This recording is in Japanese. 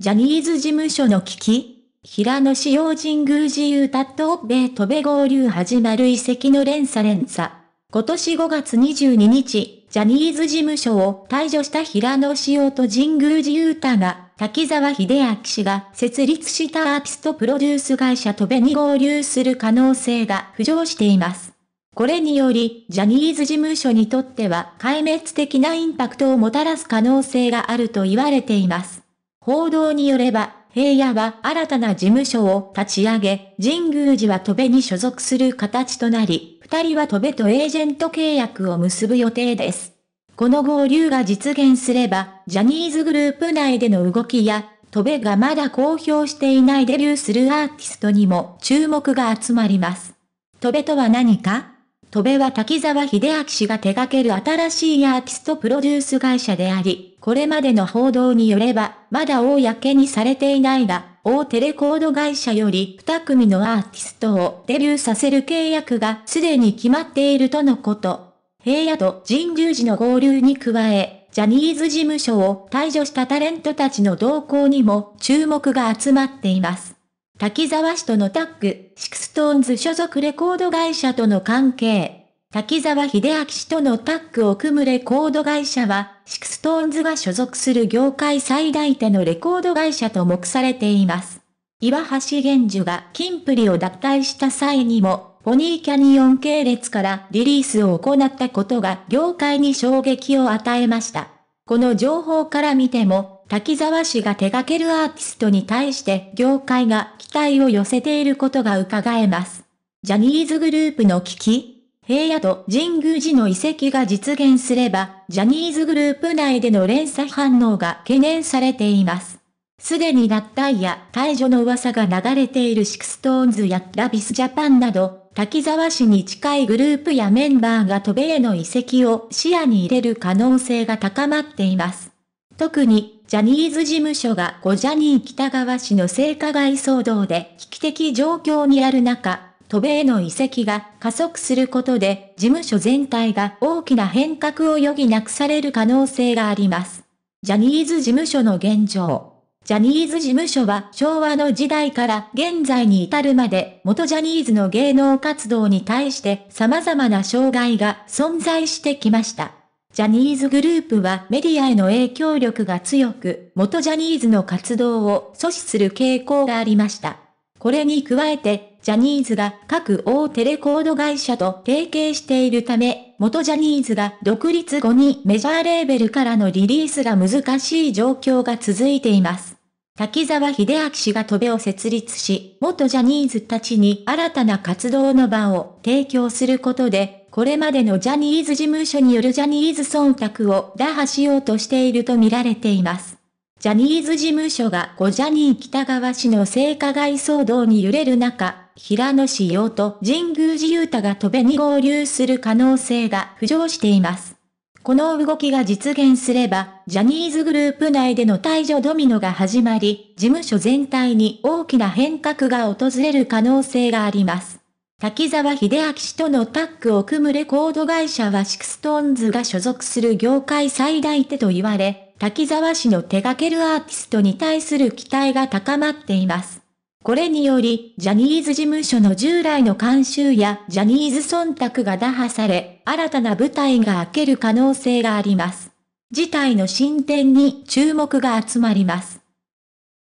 ジャニーズ事務所の危機平野志耀神宮自由タット米戸部合流始まる遺跡の連鎖連鎖。今年5月22日、ジャニーズ事務所を退場した平野志耀と神宮寺由太が、滝沢秀明氏が設立したアーティストプロデュース会社戸部に合流する可能性が浮上しています。これにより、ジャニーズ事務所にとっては壊滅的なインパクトをもたらす可能性があると言われています。報道によれば、平野は新たな事務所を立ち上げ、神宮寺は戸部に所属する形となり、二人は戸部とエージェント契約を結ぶ予定です。この合流が実現すれば、ジャニーズグループ内での動きや、戸部がまだ公表していないデビューするアーティストにも注目が集まります。戸部とは何か戸部は滝沢秀明氏が手掛ける新しいアーティストプロデュース会社であり、これまでの報道によれば、まだ公にされていないが、大手レコード会社より2組のアーティストをデビューさせる契約がすでに決まっているとのこと。平野と神流寺の合流に加え、ジャニーズ事務所を退場したタレントたちの動向にも注目が集まっています。滝沢氏とのタッグ、シクストーンズ所属レコード会社との関係、滝沢秀明氏とのタッグを組むレコード会社は、シクストーンズが所属する業界最大手のレコード会社と目されています。岩橋玄樹が金プリを脱退した際にも、ポニーキャニオン系列からリリースを行ったことが業界に衝撃を与えました。この情報から見ても、滝沢氏が手掛けるアーティストに対して業界が期待を寄せていることが伺えます。ジャニーズグループの危機平野と神宮寺の遺跡が実現すれば、ジャニーズグループ内での連鎖反応が懸念されています。すでに脱退や退場の噂が流れているシクストーンズやラビスジャパンなど、滝沢氏に近いグループやメンバーが渡米への遺跡を視野に入れる可能性が高まっています。特に、ジャニーズ事務所が5ジャニー北川氏の性加害騒動で危機的状況にある中、渡米の移籍が加速することで、事務所全体が大きな変革を余儀なくされる可能性があります。ジャニーズ事務所の現状。ジャニーズ事務所は昭和の時代から現在に至るまで元ジャニーズの芸能活動に対して様々な障害が存在してきました。ジャニーズグループはメディアへの影響力が強く、元ジャニーズの活動を阻止する傾向がありました。これに加えてジャニーズが各大テレコード会社と提携しているため、元ジャニーズが独立後にメジャーレーベルからのリリースが難しい状況が続いています。滝沢秀明氏が戸部を設立し、元ジャニーズたちに新たな活動の場を提供することで、これまでのジャニーズ事務所によるジャニーズ忖度を打破しようとしていると見られています。ジャニーズ事務所が5ジャニー北川氏の性加害騒動に揺れる中、平野市用と神宮寺雄太が戸べに合流する可能性が浮上しています。この動きが実現すれば、ジャニーズグループ内での退場ドミノが始まり、事務所全体に大きな変革が訪れる可能性があります。滝沢秀明氏とのタッグを組むレコード会社はシクストーンズが所属する業界最大手と言われ、滝沢氏の手掛けるアーティストに対する期待が高まっています。これにより、ジャニーズ事務所の従来の慣習やジャニーズ忖度が打破され、新たな舞台が開ける可能性があります。事態の進展に注目が集まります。